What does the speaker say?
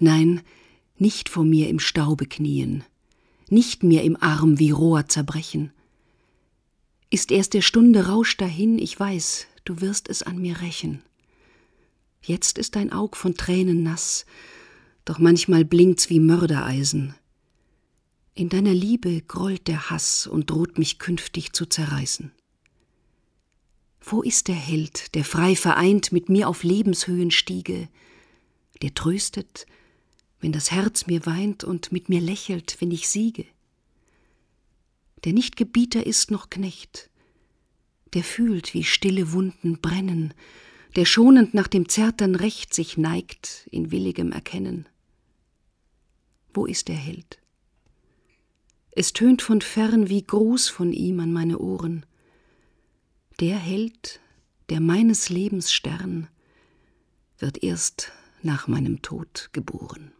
Nein, nicht vor mir im Staube knien, nicht mir im Arm wie Rohr zerbrechen. Ist erst der Stunde Rausch dahin, ich weiß, du wirst es an mir rächen. Jetzt ist dein Aug von Tränen nass, doch manchmal blinkt's wie Mördereisen. In deiner Liebe grollt der Hass und droht mich künftig zu zerreißen. Wo ist der Held, der frei vereint mit mir auf Lebenshöhen stiege, der tröstet, wenn das Herz mir weint und mit mir lächelt, wenn ich siege. Der Nichtgebieter ist noch Knecht, der fühlt, wie stille Wunden brennen, der schonend nach dem zertern Recht sich neigt in willigem Erkennen. Wo ist der Held? Es tönt von fern wie Gruß von ihm an meine Ohren. Der Held, der meines Lebens Stern, wird erst nach meinem Tod geboren.